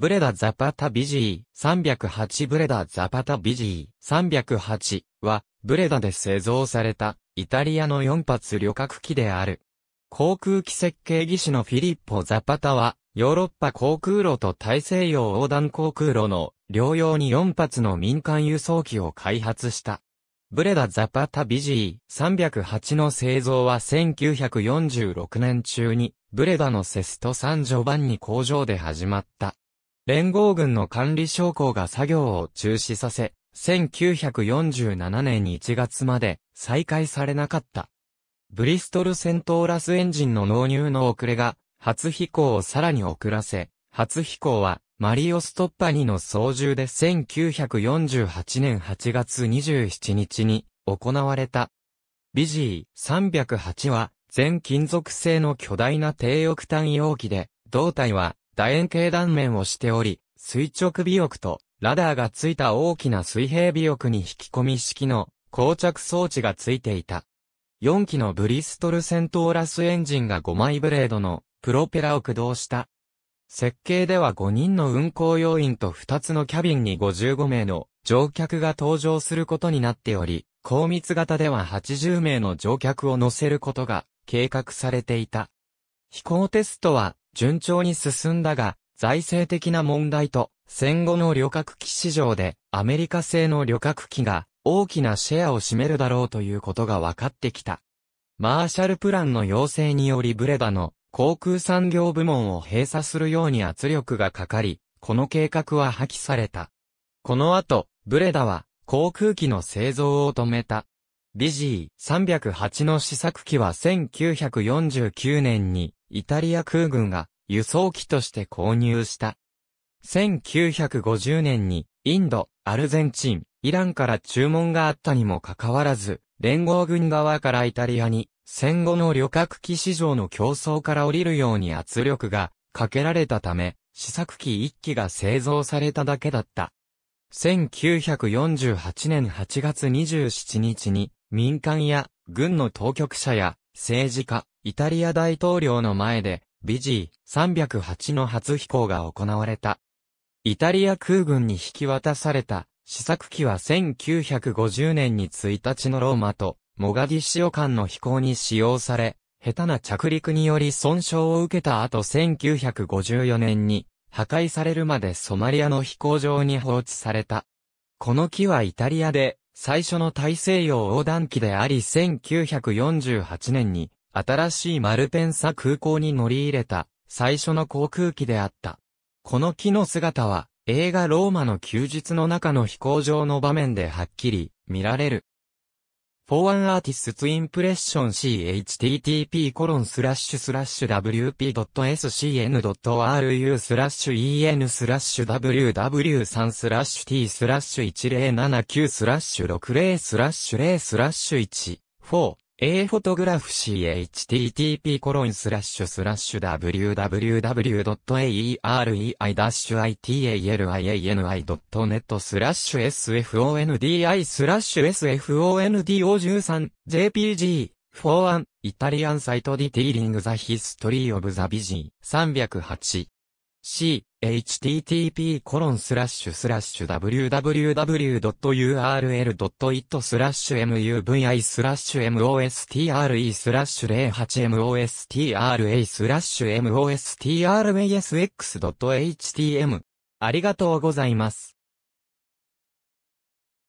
ブレダ・ザパタ・ビジー308ブレダ・ザパタ・ビジー308は、ブレダで製造された、イタリアの4発旅客機である。航空機設計技師のフィリッポ・ザパタは、ヨーロッパ航空路と大西洋横断航空路の両用に4発の民間輸送機を開発した。ブレダ・ザパタ・ビジー308の製造は1946年中に、ブレダのセスト・サン・ジョバンニ工場で始まった。連合軍の管理将校が作業を中止させ、1947年1月まで再開されなかった。ブリストル戦闘ラスエンジンの納入の遅れが、初飛行をさらに遅らせ、初飛行は、マリオストッパニの操縦で1948年8月27日に行われた。ビジー308は、全金属製の巨大な低翼単容器で、胴体は楕円形断面をしており、垂直尾翼とラダーがついた大きな水平尾翼に引き込み式の膠着装置がついていた。4機のブリストル戦闘ラスエンジンが5枚ブレードのプロペラを駆動した。設計では5人の運行要員と2つのキャビンに55名の乗客が搭乗することになっており、高密型では80名の乗客を乗せることが計画されていた。飛行テストは順調に進んだが、財政的な問題と、戦後の旅客機市場で、アメリカ製の旅客機が、大きなシェアを占めるだろうということが分かってきた。マーシャルプランの要請によりブレダの航空産業部門を閉鎖するように圧力がかかり、この計画は破棄された。この後、ブレダは航空機の製造を止めた。ビジー308の試作機は1949年にイタリア空軍が輸送機として購入した。1950年にインド、アルゼンチン、イランから注文があったにもかかわらず、連合軍側からイタリアに戦後の旅客機市場の競争から降りるように圧力がかけられたため、試作機1機が製造されただけだった。1948年8月27日に民間や軍の当局者や政治家、イタリア大統領の前で、ビジー308の初飛行が行われた。イタリア空軍に引き渡された試作機は1950年に1日のローマとモガディシオ間の飛行に使用され、下手な着陸により損傷を受けた後1954年に破壊されるまでソマリアの飛行場に放置された。この機はイタリアで最初の大西洋横断機であり1948年に新しいマルペンサ空港に乗り入れた最初の航空機であった。この機の姿は映画ローマの休日の中の飛行場の場面ではっきり見られる。f o r ア a r d a r t i s t s i m p r e c h t t p コロンスラッシュスラッシュ wp.scn.ru スラッシュ en スラッシュ ww3 スラッシュ t スラッシュ1079スラッシュ60スラッシュ0スラッシュ1 4 a p h o t o g r a p h c h t t p w w w a e r e i i t a l i a n i n e t スラッシュ sfondi スラッシュ sfondo13 jpg 4 1イタリアンサイトディティーリングザヒストリーオブザビジー308 c http://www.url.it スラッシュ muvi スラッシュ mostre スラッシュ 08mostra スラッシュ mostrmasx.htm ありがとうございます。